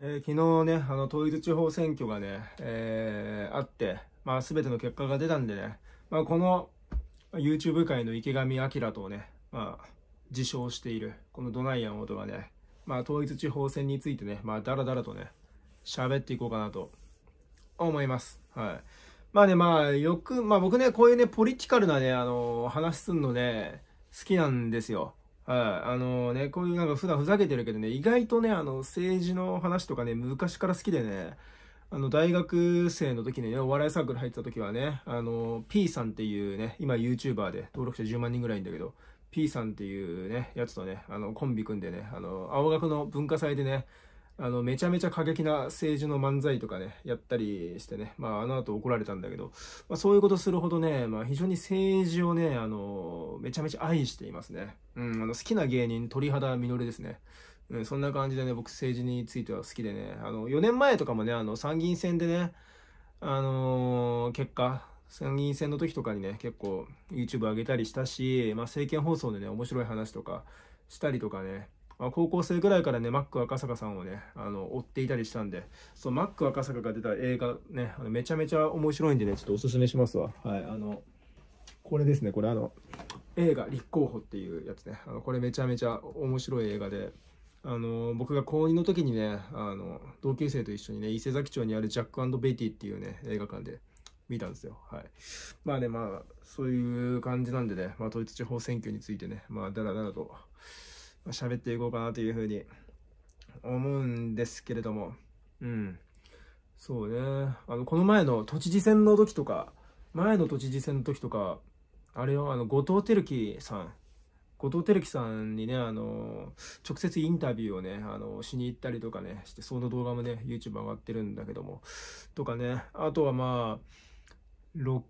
えー、昨日ね、あの、統一地方選挙がね、えー、あって、まあ、すべての結果が出たんでね、まあ、この、YouTube 界の池上彰とね、まあ、自称している、このドナイアン音がね、まあ、統一地方選についてね、まあ、だらだらとね、喋っていこうかなと、思います。はい。まあね、まあ、よく、まあ僕ね、こういうね、ポリティカルなね、あのー、話すんのね、好きなんですよ。はい。あのね、こういうなんか普段ふざけてるけどね、意外とね、あの、政治の話とかね、昔から好きでね、あの、大学生の時にね、お笑いサークル入ってた時はね、あの、P さんっていうね、今 YouTuber で登録者10万人ぐらいいんだけど、P さんっていうね、やつとね、あの、コンビ組んでね、あの、青学の文化祭でね、あの、めちゃめちゃ過激な政治の漫才とかね、やったりしてね、まあ、あの後怒られたんだけど、まあ、そういうことするほどね、まあ、非常に政治をね、あの、めちゃめちゃ愛していますね。うん、あの、好きな芸人、鳥肌みのですね。うん、そんな感じでね、僕政治については好きでね、あの、4年前とかもね、あの、参議院選でね、あのー、結果、参議院選の時とかにね、結構 YouTube 上げたりしたし、まあ、政見放送でね、面白い話とかしたりとかね、まあ、高校生ぐらいからね、マック赤坂さんをね、あの、追っていたりしたんで、そのマック赤坂が出た映画ね、あのめちゃめちゃ面白いんでね、ちょっとおすすめしますわ。はい、あの、これですね、これあの、映画、立候補っていうやつね、あのこれめちゃめちゃ面白い映画で、あの僕が高2の時にねあの同級生と一緒にね伊勢崎町にあるジャックベイティっていうね映画館で見たんですよはいまあねまあそういう感じなんでね、まあ、統一地方選挙についてねまあだらだらと喋っていこうかなというふうに思うんですけれども、うん。そうね。あの、この前の都知事選の時とか、前の都知事選の時とか、あれはあの、後藤輝樹さん、後藤輝樹さんにね、あの、直接インタビューをね、あの、しに行ったりとかね、して、その動画もね、YouTube 上がってるんだけども、とかね、あとはまあ、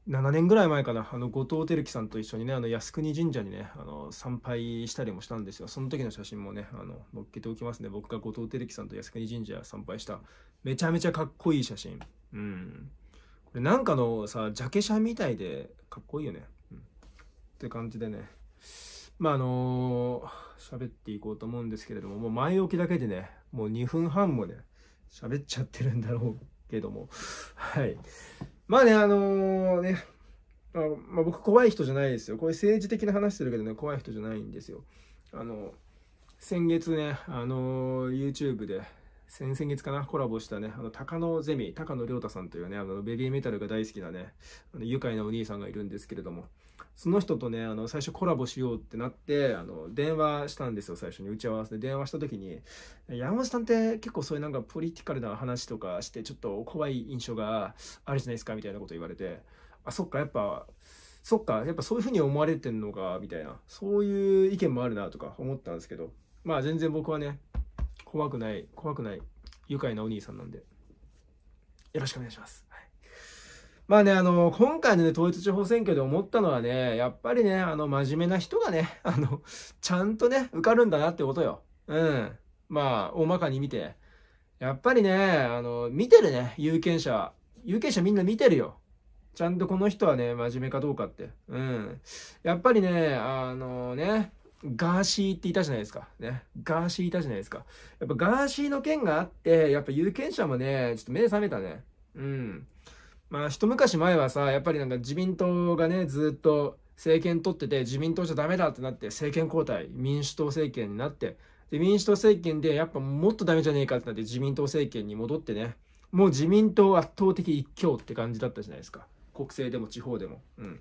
7年ぐらい前かなあの後藤輝樹さんと一緒にねあの靖国神社にねあの参拝したりもしたんですよその時の写真もねあの載っけておきますね僕が後藤輝樹さんと靖国神社参拝しためちゃめちゃかっこいい写真うんこれなんかのさジャケ写みたいでかっこいいよね、うん、って感じでねまああの喋、ー、っていこうと思うんですけれどももう前置きだけでねもう2分半もね喋っちゃってるんだろうけどもはいまあね、あのー、ね、あまあ、僕怖い人じゃないですよ。こういう政治的な話してるけどね、怖い人じゃないんですよ。あの、先月ね、あのー、YouTube で、先々月かな、コラボしたね、あの、高野ゼミ、高野亮太さんというね、あの、ベビーメタルが大好きなね、あの愉快なお兄さんがいるんですけれども、その人とねあの最初コラボしようってなってあの電話したんですよ最初に打ち合わせで電話した時に山本さんって結構そういうなんかポリティカルな話とかしてちょっと怖い印象があるじゃないですかみたいなこと言われてあそっかやっぱそっかやっぱそういうふうに思われてんのかみたいなそういう意見もあるなとか思ったんですけどまあ全然僕はね怖くない怖くない愉快なお兄さんなんでよろしくお願いしますまあね、あの、今回のね、統一地方選挙で思ったのはね、やっぱりね、あの、真面目な人がね、あの、ちゃんとね、受かるんだなってことよ。うん。まあ、大まかに見て。やっぱりね、あの、見てるね、有権者。有権者みんな見てるよ。ちゃんとこの人はね、真面目かどうかって。うん。やっぱりね、あのね、ガーシーっていたじゃないですか。ね。ガーシーいたじゃないですか。やっぱガーシーの件があって、やっぱ有権者もね、ちょっと目覚めたね。うん。まあ、一昔前はさ、やっぱりなんか自民党がね、ずっと政権取ってて、自民党じゃダメだってなって、政権交代、民主党政権になって、で、民主党政権でやっぱもっとダメじゃねえかってなって、自民党政権に戻ってね、もう自民党圧倒的一強って感じだったじゃないですか。国政でも地方でも。うん。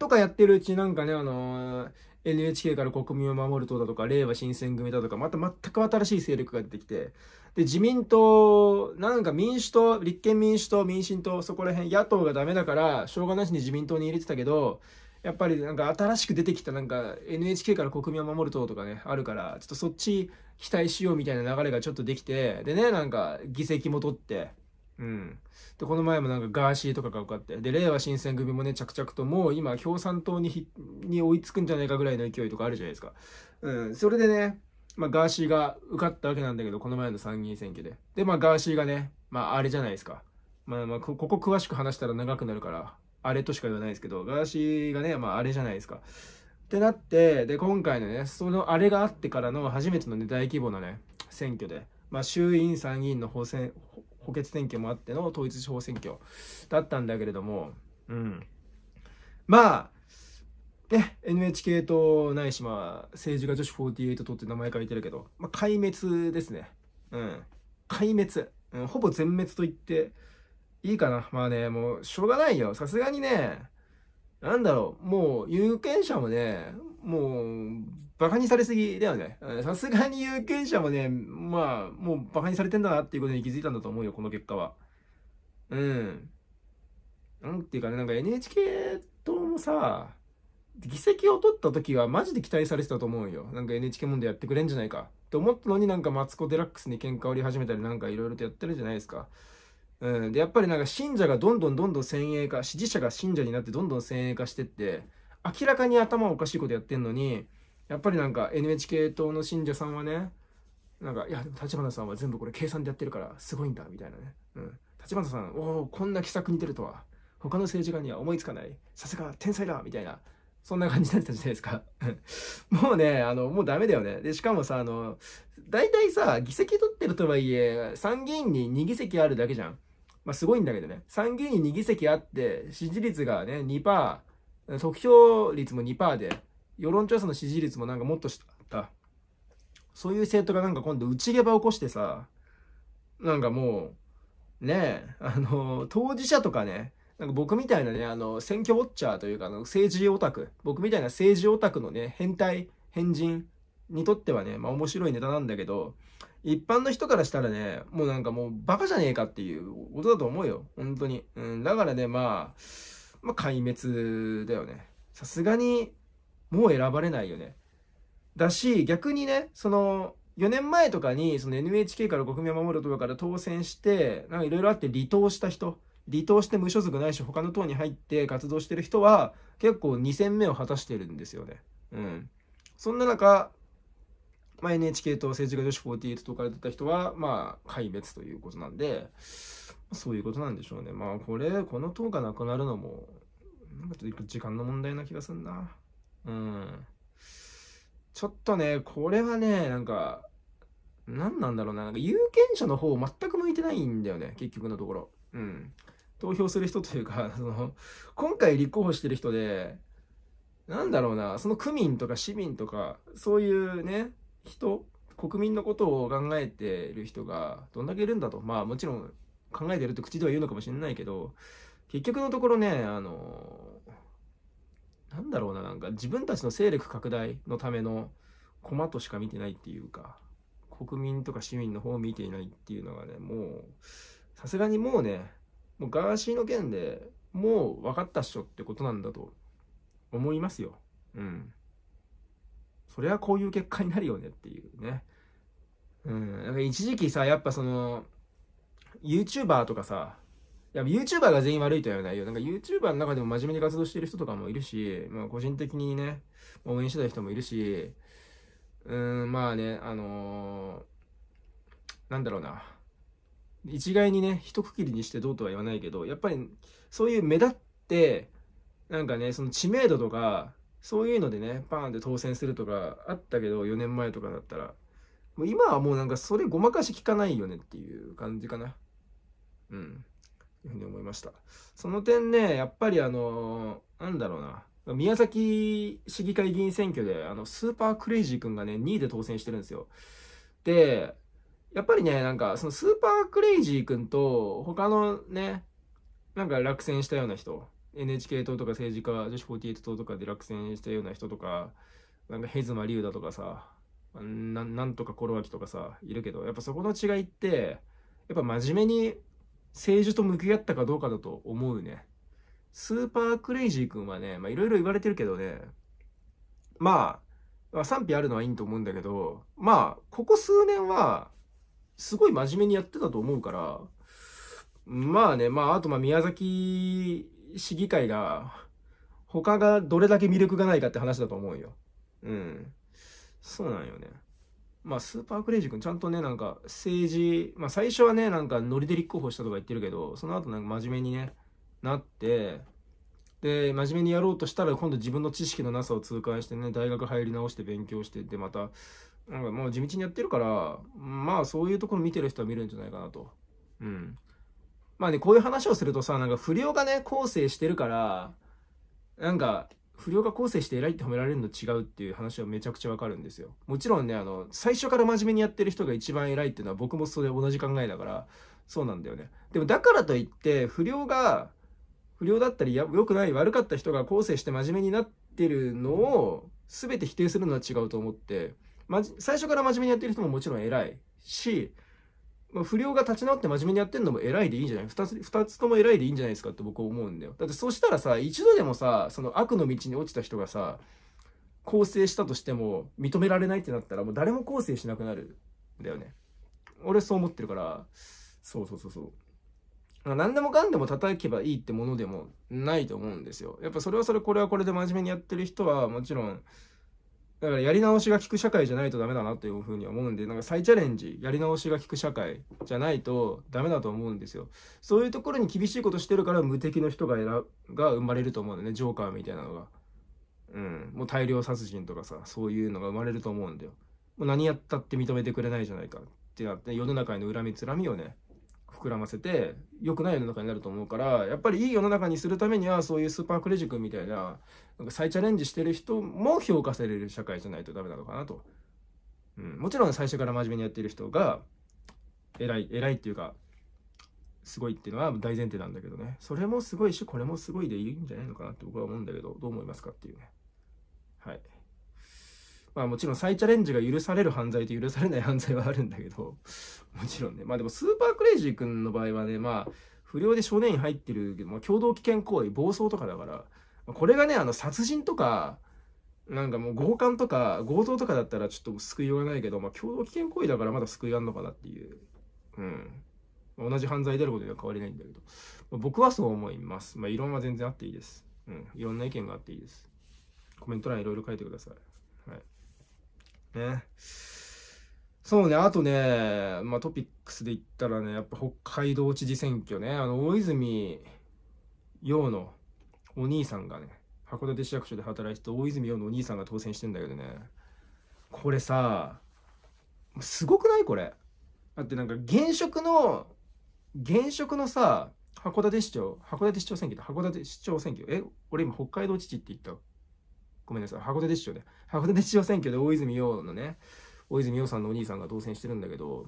とかやってるうちなんかね、あのー、NHK から国民を守る党だとか、れいわ新選組だとか、また全く新しい勢力が出てきて、で、自民党、なんか民主党、立憲民主党、民進党、そこら辺、野党がダメだから、しょうがなしに自民党に入れてたけど、やっぱりなんか新しく出てきたなんか NHK から国民を守る党とかね、あるから、ちょっとそっち期待しようみたいな流れがちょっとできて、でね、なんか議席も取って、うん。で、この前もなんかガーシーとかが受かって、で、令和新選組もね、着々ともう今、共産党にに追いつくんじゃないかぐらいの勢いとかあるじゃないですか。うん。それでね、まあ、ガーシーが受かったわけなんだけど、この前の参議院選挙で。で、まあ、ガーシーがね、まあ、あれじゃないですか。まあ、まあ、ここ詳しく話したら長くなるから、あれとしか言わないですけど、ガーシーがね、まあ、あれじゃないですか。ってなって、で、今回のね、そのあれがあってからの初めてのね、大規模なね、選挙で、まあ、衆院参議院の補選、補欠選挙もあっての統一地方選挙だったんだけれども、うん。まあ、ね、NHK とないし、まあ、政治家女子48とって名前書いてるけど、まあ、壊滅ですね。うん。壊滅。うん、ほぼ全滅と言っていいかな。まあね、もう、しょうがないよ。さすがにね、なんだろう、もう、有権者もね、もう、バカにされすぎだよね。さすがに有権者もね、まあ、もうバカにされてんだなっていうことに気づいたんだと思うよ、この結果は。うん。なんていうかね、なんか NHK 党もさ、議席を取った時はマジで期待されてたと思うよ。なんか NHK 問題やってくれんじゃないか。って思ったのになんかマツコ・デラックスに喧嘩を売り始めたりなんかいろいろとやってるじゃないですか。うん。で、やっぱりなんか信者がどんどんどんどん先鋭化、支持者が信者になってどんどん先鋭化してって、明らかに頭おかしいことやってんのに、やっぱりなんか NHK 党の信者さんはね、なんか、いや、でも立花さんは全部これ計算でやってるからすごいんだ、みたいなね。うん。立花さん、おお、こんな気さくに出るとは。他の政治家には思いつかない。さすが天才だみたいな。そんな感じになってたじゃないですか。もうね、あの、もうダメだよね。で、しかもさ、あの、大体さ、議席取ってるとはいえ、参議院に2議席あるだけじゃん。まあ、すごいんだけどね。参議院に2議席あって、支持率がね、2%、得票率も2%で、世論調査の支持率もなんかもっとした。そういう生徒がなんか今度内毛場起こしてさ、なんかもう、ねえ、あの、当事者とかね、なんか僕みたいなね、あの、選挙ウォッチャーというか、あの、政治オタク、僕みたいな政治オタクのね、変態、変人にとってはね、まあ面白いネタなんだけど、一般の人からしたらね、もうなんかもうバカじゃねえかっていうことだと思うよ。本当に。うん、だからね、まあ、まあ、壊滅だよね。さすがに、もう選ばれないよね。だし、逆にね、その、4年前とかに、その NHK から国民を守る党から当選して、なんかいろいろあって離党した人、離党して無所属ないし、他の党に入って活動してる人は、結構2戦目を果たしてるんですよね。うん。そんな中、まあ、NHK と政治家女子48とから出た人は、まあ、壊滅ということなんで、そういうことなんでしょうね。まあ、これ、この党がなくなるのも、なんかちょっと時間の問題な気がすんな。うん。ちょっとね、これはね、なんか、何なんだろうな、なんか有権者の方全く向いてないんだよね、結局のところ。うん。投票する人というか、その、今回立候補してる人で、なんだろうな、その区民とか市民とか、そういうね、人、国民のことを考えてる人がどんだけいるんだと。まあもちろん考えてるって口では言うのかもしれないけど、結局のところね、あの、なんだろうな、なんか自分たちの勢力拡大のための駒としか見てないっていうか、国民とか市民の方を見ていないっていうのがね、もう、さすがにもうね、もうガーシーの件でもう分かったっしょってことなんだと思いますよ。うん。それはこういう結果になるよねっていうね。うん。なんか一時期さ、やっぱその、YouTuber とかさ、や、YouTuber が全員悪いとは言わないよ。なんか YouTuber の中でも真面目に活動してる人とかもいるし、まあ個人的にね、応援してた人もいるし、うーん、まあね、あのー、なんだろうな。一概にね、一区切りにしてどうとは言わないけど、やっぱりそういう目立って、なんかね、その知名度とか、そういうのでね、パーンって当選するとかあったけど、4年前とかだったら。もう今はもうなんかそれごまかし効かないよねっていう感じかな。うん。いうふうに思いました。その点ね、やっぱりあのなんだろうな。宮崎市議会議員選挙で、あの、スーパークレイジー君がね、2位で当選してるんですよ。で、やっぱりね、なんか、そのスーパークレイジー君と、他のね、なんか落選したような人、NHK 党とか政治家、女子48党とかで落選したような人とか、なんかヘズマリュウだとかさ、ななんとかコロワキとかさ、いるけど、やっぱそこの違いって、やっぱ真面目に政治と向き合ったかどうかだと思うね。スーパークレイジー君はね、まあいろいろ言われてるけどね、まあ、賛否あるのはいいと思うんだけど、まあ、ここ数年は、すごい真面目にやってたと思うから、まあね、まあ、あとまあ宮崎市議会が、他がどれだけ魅力がないかって話だと思うよ。うん。そうなんよね。まあ、スーパークレイジー君、ちゃんとね、なんか、政治、まあ、最初はね、なんか、ノリで立候補したとか言ってるけど、その後なんか、真面目にね、なって、で、真面目にやろうとしたら、今度自分の知識のなさを痛感してね、大学入り直して勉強して、で、また、なんかもう地道にやってるから、まあ、そういうところ見てる人は見るんじゃないかなと。うん。まあね、こういう話をするとさ、なんか、不良がね、構成してるから、なんか、不良が構成して偉いって褒められるの違うっていう話はめちゃくちゃわかるんですよ。もちろんね、あの、最初から真面目にやってる人が一番偉いっていうのは僕もそれ同じ考えだから、そうなんだよね。でもだからといって、不良が、不良だったり良くない悪かった人が構成して真面目になってるのを、全て否定するのは違うと思って、ま、最初から真面目にやってる人ももちろん偉いし、まあ、不良が立ち直って真面目にやってんのも偉いでいいんじゃない2つ ?2 つとも偉いでいいんじゃないですかって僕は思うんだよ。だってそしたらさ、一度でもさ、その悪の道に落ちた人がさ、構成したとしても認められないってなったらもう誰も構成しなくなるんだよね。俺そう思ってるから、そうそうそうそう。何でもかんでも叩けばいいってものでもないと思うんですよ。やっぱそれはそれこれはこれで真面目にやってる人はもちろんだからやり直しが効く社会じゃないとダメだなというふうに思うんで、なんか再チャレンジ、やり直しが効く社会じゃないとダメだと思うんですよ。そういうところに厳しいことしてるから無敵の人が選が生まれると思うんだよね、ジョーカーみたいなのが。うん。もう大量殺人とかさ、そういうのが生まれると思うんだよ。もう何やったって認めてくれないじゃないかってなって、世の中への恨みつらみをね、膨らませて良くない世の中になると思うからやっぱりいい世の中にするためにはそういうスーパークレジ君みたいななんか再チャレンジしてる人も評価される社会じゃないとダメなのかなと、うん、もちろん最初から真面目にやってる人が偉い偉いっていうかすごいっていうのは大前提なんだけどねそれもすごいしこれもすごいでいいんじゃないのかなって僕は思うんだけどどう思いますかっていうねはい。まあもちろん再チャレンジが許される犯罪と許されない犯罪はあるんだけど、もちろんね。まあでもスーパークレイジー君の場合はね、まあ、不良で少年院入ってるけど、まあ共同危険行為、暴走とかだから、これがね、あの殺人とか、なんかもう強姦とか強盗とかだったらちょっと救いようがないけど、まあ共同危険行為だからまだ救いあんのかなっていう。うん。同じ犯罪であることには変わりないんだけど、まあ、僕はそう思います。まあ異論は全然あっていいです。うん。いろんな意見があっていいです。コメント欄いろいろ書いてください。ね。そうね、あとね、まあ、トピックスで言ったらね、やっぱ北海道知事選挙ね、あの、大泉洋のお兄さんがね、函館市役所で働いてた大泉洋のお兄さんが当選してんだけどね、これさ、すごくないこれ。だってなんか現職の、現職のさ、函館市長、函館市長選挙だ、函館市長選挙。え、俺今北海道知事って言ったごめんなさい、函館市長で、函館市長選挙で大泉洋のね、大泉洋さんのお兄さんが当選してるんだけど、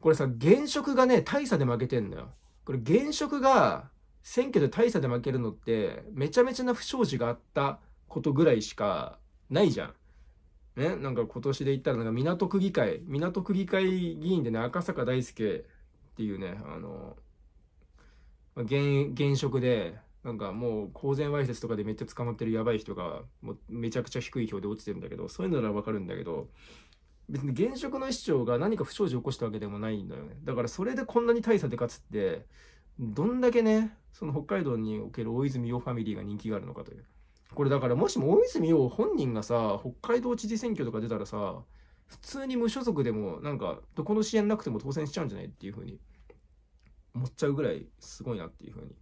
これさ、現職がね、大差で負けてんだよ。これ現職が選挙で大差で負けるのって、めちゃめちゃな不祥事があったことぐらいしかないじゃん。ね、なんか今年で言ったらなんか港区議会、港区議会議員でね、赤坂大輔っていうね、あの、現現職でなんかもう公然わいせつとかでめっちゃ捕まってるやばい人がもうめちゃくちゃ低い票で落ちてるんだけどそういうのならわかるんだけど別に現職の市長が何か不祥事を起こしたわけでもないんだよねだからそれでこんなに大差で勝つってどんだけねその北海道における大泉洋ファミリーが人気があるのかというこれだからもしも大泉洋本人がさ北海道知事選挙とか出たらさ普通に無所属でもなんかどこの支援なくても当選しちゃうんじゃないっていう風に思っちゃうぐらいすごいなっていう風に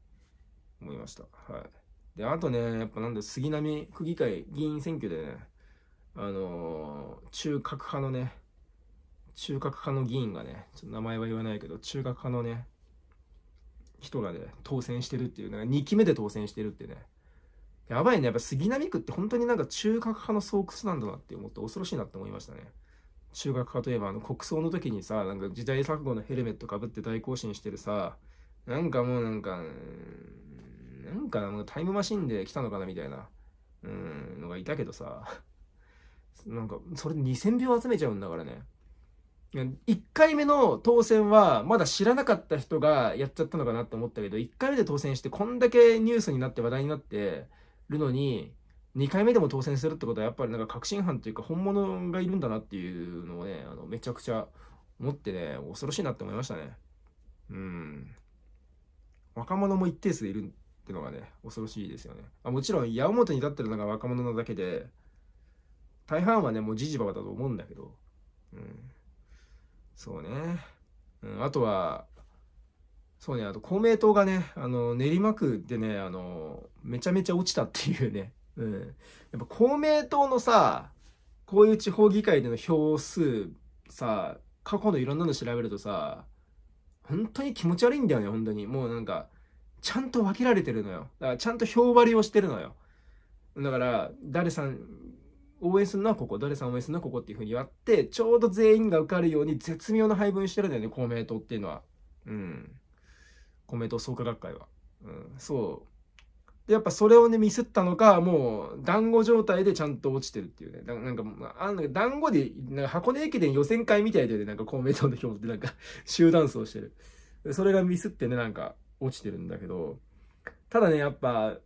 思いました。はい。で、あとね、やっぱなんで杉並区議会議員選挙でね、あのー、中核派のね、中核派の議員がね、ちょっと名前は言わないけど、中核派のね、人がね、当選してるっていう、な2期目で当選してるってね。やばいね。やっぱ杉並区って本当になんか中核派の巣窟なんだなって思って恐ろしいなって思いましたね。中核派といえばあの国葬の時にさ、なんか時代錯誤のヘルメットかぶって大行進してるさ、なんかもうなんか、なんかタイムマシンで来たのかなみたいな、うん、のがいたけどさ、なんか、それ2000票集めちゃうんだからね。1回目の当選は、まだ知らなかった人がやっちゃったのかなって思ったけど、1回目で当選して、こんだけニュースになって話題になってるのに、2回目でも当選するってことは、やっぱりなんか確信犯というか、本物がいるんだなっていうのをね、あのめちゃくちゃ思ってね、恐ろしいなって思いましたね。うん。若者も一定数いるってのがね、恐ろしいですよね。あもちろん、矢面に立ってるのが若者なだけで、大半はね、もうじじばばだと思うんだけど、うん。そうね。うん、あとは、そうね、あと公明党がね、あの、練馬区でね、あの、めちゃめちゃ落ちたっていうね、うん。やっぱ公明党のさ、こういう地方議会での票数、さ、過去のいろんなの調べるとさ、本当に気持ち悪いんだよね、本当に。もうなんか、ちゃんと分けられてるのよ。だからちゃんと表張りをしてるのよ。だから、誰さん応援するのはここ、誰さん応援するのはここっていうふうに割って、ちょうど全員が受かるように絶妙な配分してるんだよね、公明党っていうのは。うん。公明党創価学会は。うん、そう。で、やっぱそれをね、ミスったのか、もう、団子状態でちゃんと落ちてるっていうね。なんか、あん団子で、なんか箱根駅伝予選会みたいで、ね、なんか公明党の票ってなんか集団走してる。それがミスってね、なんか、落ちてるんだけど、ただね、やっぱ、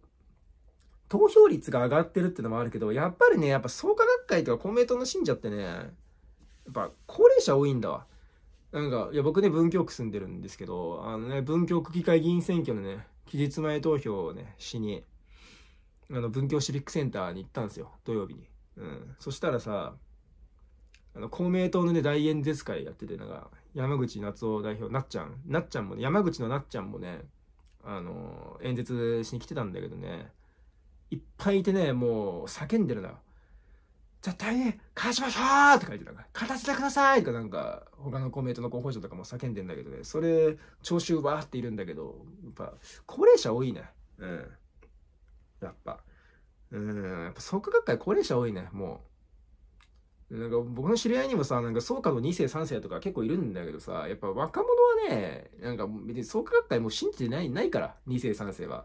投票率が上がってるってのもあるけど、やっぱりね、やっぱ創価学会とか公明党の信者ってね、やっぱ高齢者多いんだわ。なんか、いや僕ね、文京区住んでるんですけど、あのね、文京区議会議員選挙のね、期日前投票をね、しに、あの、文京シビックセンターに行ったんですよ、土曜日に。うん。そしたらさ、あの、公明党のね、大演説会やってて、なんか、山口夏夫代表、なっちゃん。なっちゃんもね、山口のなっちゃんもね、あの、演説しに来てたんだけどね、いっぱいいてね、もう叫んでるな。絶対に返しましょうって書いてな勝たせてくださいとかなんか、他の公明党の候補者とかも叫んでんだけどね、それ、聴衆わーっているんだけど、やっぱ、高齢者多いね。うん。やっぱ。うん、やっぱ創価学会高齢者多いね、もう。なんか僕の知り合いにもさ、なんか創価の2世3世とか結構いるんだけどさ、やっぱ若者はね、なんか別に創価学会も信じてないないから、2世3世は。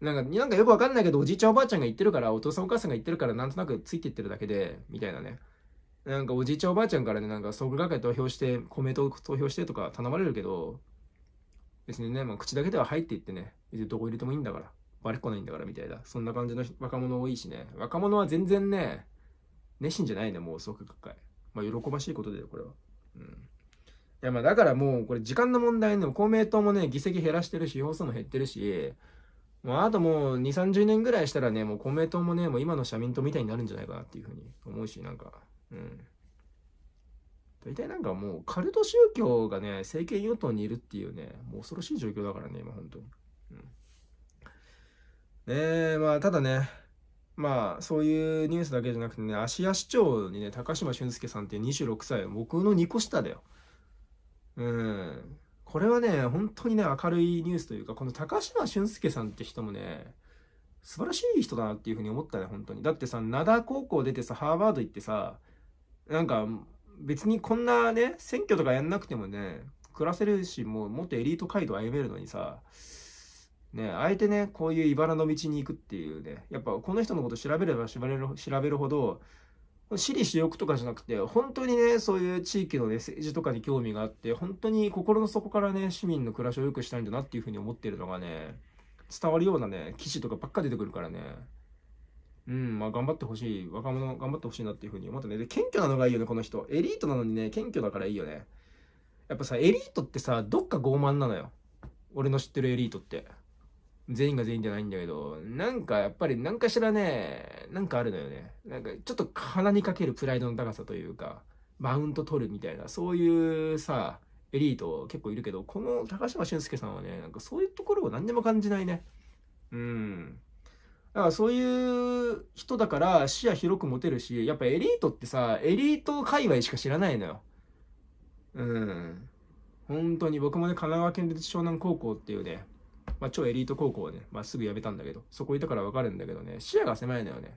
なんか、なんかよくわかんないけど、おじいちゃんおばあちゃんが言ってるから、お父さんお母さんが言ってるから、なんとなくついていってるだけで、みたいなね。なんかおじいちゃんおばあちゃんからね、なんか創価学会投票して、公明党投票してとか頼まれるけど、別にね、まあ、口だけでは入っていってね、別にどこ入れてもいいんだから、悪くないんだからみたいな、そんな感じの若者多いしね、若者は全然ね、熱心じゃないね、もうすか、く学会。まあ、喜ばしいことだよ、これは。うん。いや、まあ、だからもう、これ時間の問題ね、公明党もね、議席減らしてるし、票数も減ってるし、もうあともう2、30年ぐらいしたらね、もう公明党もね、もう今の社民党みたいになるんじゃないかなっていうふうに思うし、なんか、うん。大体なんかもうカルト宗教がね、政権与党にいるっていうね、もう恐ろしい状況だからね、今本当に。うん。ねえ、まあただね、まあ、そういうニュースだけじゃなくてね、芦屋市長にね、高島俊介さんって26歳、僕の2個下だよ。うん。これはね、本当にね、明るいニュースというか、この高島俊介さんって人もね、素晴らしい人だなっていうふうに思ったね、本当に。だってさ、灘高校出てさ、ハーバード行ってさ、なんか、別にこんなね、選挙とかやんなくてもね、暮らせるし、もうもっとエリート街道歩めるのにさ、ね、あえてね、こういう茨の道に行くっていうね、やっぱこの人のこと調べれば調べる調べるほど、私利私欲とかじゃなくて、本当にね、そういう地域のね、政治とかに興味があって、本当に心の底からね、市民の暮らしを良くしたいんだなっていうふうに思ってるのがね、伝わるようなね、記事とかばっか出てくるからね、うん、まあ頑張ってほしい、若者頑張ってほしいなっていうふうに思ったね。で、謙虚なのがいいよね、この人。エリートなのにね、謙虚だからいいよね。やっぱさ、エリートってさ、どっか傲慢なのよ。俺の知ってるエリートって。全員が全員じゃないんだけど、なんかやっぱり何かしらね、なんかあるのよね。なんかちょっと鼻にかけるプライドの高さというか、マウント取るみたいな、そういうさ、エリート結構いるけど、この高島俊介さんはね、なんかそういうところを何でも感じないね。うん。だからそういう人だから視野広く持てるし、やっぱエリートってさ、エリート界隈しか知らないのよ。うん。本当に僕もね、神奈川県立湘南高校っていうね、まあ、超エリート高校をね、まあ、すぐ辞めたんだけど、そこいたからわかるんだけどね、視野が狭いのよね。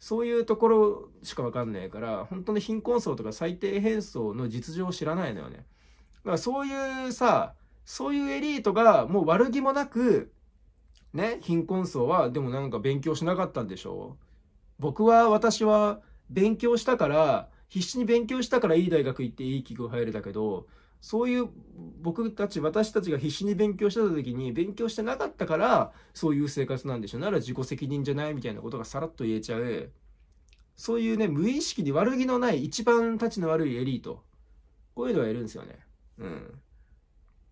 そういうところしかわかんないから、本当に貧困層とか最低変層の実情を知らないのよね。だからそういうさ、そういうエリートがもう悪気もなく、ね、貧困層は、でもなんか勉強しなかったんでしょう。僕は、私は勉強したから、必死に勉強したからいい大学行っていい企業入れたけど、そういう僕たち、私たちが必死に勉強してた時に、勉強してなかったから、そういう生活なんでしょ。う。なら自己責任じゃないみたいなことがさらっと言えちゃう。そういうね、無意識に悪気のない、一番立ちの悪いエリート。こういうのがいるんですよね。うん。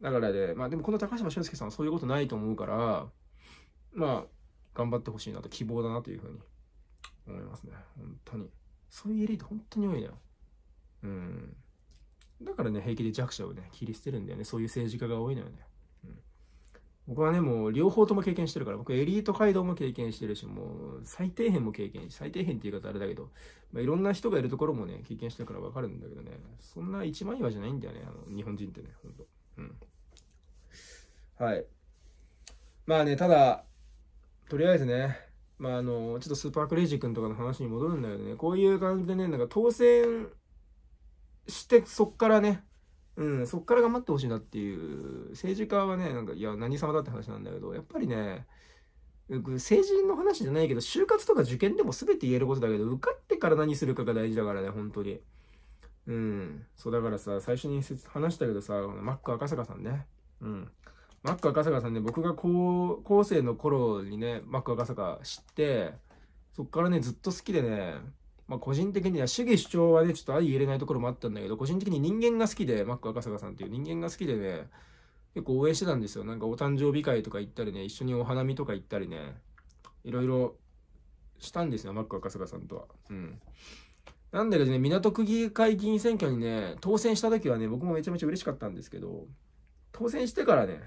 だからね、まあでもこの高島俊介さんはそういうことないと思うから、まあ、頑張ってほしいなと、希望だなというふうに思いますね。本当に。そういうエリート本当に多いの、ね、よ。うん。だからね、平気で弱者をね、切り捨てるんだよね。そういう政治家が多いのよね。うん、僕はね、もう両方とも経験してるから、僕エリート街道も経験してるし、もう最底辺も経験し、最底辺って言い方あれだけど、まあ、いろんな人がいるところもね、経験してるからわかるんだけどね、そんな一枚岩じゃないんだよね、あの日本人ってね、ほんと。うん。はい。まあね、ただ、とりあえずね、まああの、ちょっとスーパークレイジー君とかの話に戻るんだけどね、こういう感じでね、なんか当選、してそっからねうん、そっから頑張ってほしいなっていう政治家はねなんかいや何様だって話なんだけどやっぱりね政治の話じゃないけど就活とか受験でも全て言えることだけど受かってから何するかが大事だからね本当にうんそうだからさ最初に話したけどさマック赤坂さんねうんマック赤坂さんね僕が高校生の頃にねマック赤坂知ってそっからねずっと好きでねまあ、個人的には主義主張はね、ちょっと相入れないところもあったんだけど、個人的に人間が好きで、マック赤坂さんっていう人間が好きでね、結構応援してたんですよ。なんかお誕生日会とか行ったりね、一緒にお花見とか行ったりね、いろいろしたんですよ、マック赤坂さんとは。うん。なんだけどね、港区議会議員選挙にね、当選した時はね、僕もめちゃめちゃ嬉しかったんですけど、当選してからね、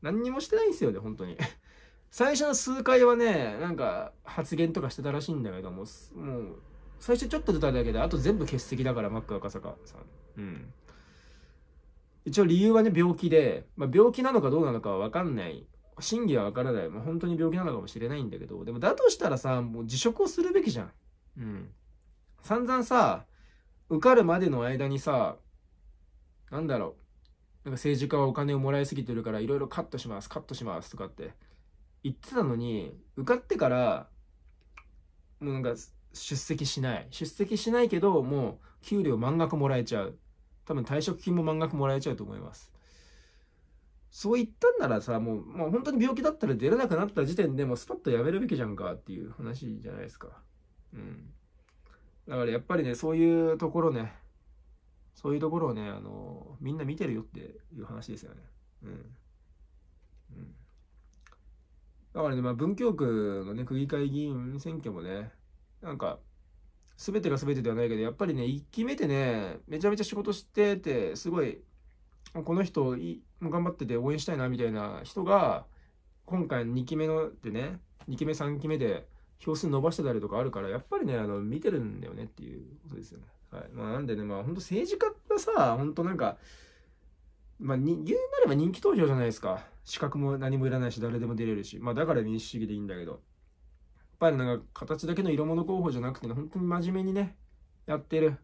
何にもしてないんですよね、本当に。最初の数回はね、なんか発言とかしてたらしいんだけども、もう最初ちょっと出ただけで、あと全部欠席だから、マック赤坂さん。うん。一応理由はね、病気で、まあ、病気なのかどうなのかはわかんない。真偽はわからない。もう本当に病気なのかもしれないんだけど、でもだとしたらさ、もう辞職をするべきじゃん。うん。散々さ、受かるまでの間にさ、なんだろう。なんか政治家はお金をもらいすぎてるから、いろいろカットします、カットしますとかって言ってたのに、受かってから、もうなんか、出席しない。出席しないけど、もう給料満額もらえちゃう。多分退職金も満額もらえちゃうと思います。そう言ったんならさ、もう、もう本当に病気だったら出れなくなった時点でもうスパッとやめるべきじゃんかっていう話じゃないですか。うん。だからやっぱりね、そういうところね、そういうところをね、あの、みんな見てるよっていう話ですよね。うん。うん。だからね、まあ、文京区のね、区議会議員選挙もね、なんか、全てが全てではないけど、やっぱりね、1期目ってね、めちゃめちゃ仕事してて、すごい、この人頑張ってて応援したいなみたいな人が、今回2期目のでね、2期目、3期目で票数伸ばしてたりとかあるから、やっぱりね、あの見てるんだよねっていうことですよね。はいまあ、なんでね、まあ、本当政治家がさ、本当なんか、まあ、言うなれば人気投票じゃないですか。資格も何もいらないし、誰でも出れるし。まあ、だから民主主義でいいんだけど。ぱりなんか形だけの色物候補じゃなくてね、本当に真面目にね、やってる。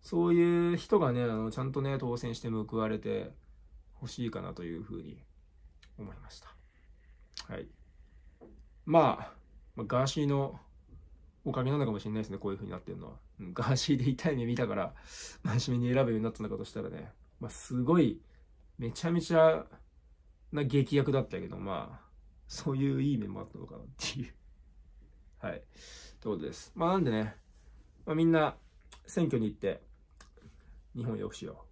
そういう人がね、あのちゃんとね、当選して報われてほしいかなというふうに思いました。はい。まあ、まあ、ガーシーのおかげなのかもしれないですね、こういう風になってるのは。ガーシーで痛い目見たから、真面目に選ぶようになったのかとしたらね、まあ、すごい、めちゃめちゃな劇薬だったけど、まあ、そういういい面もあったのかなっていうはい。ってことです。まあなんでね、まあみんな選挙に行って、日本よくしよう。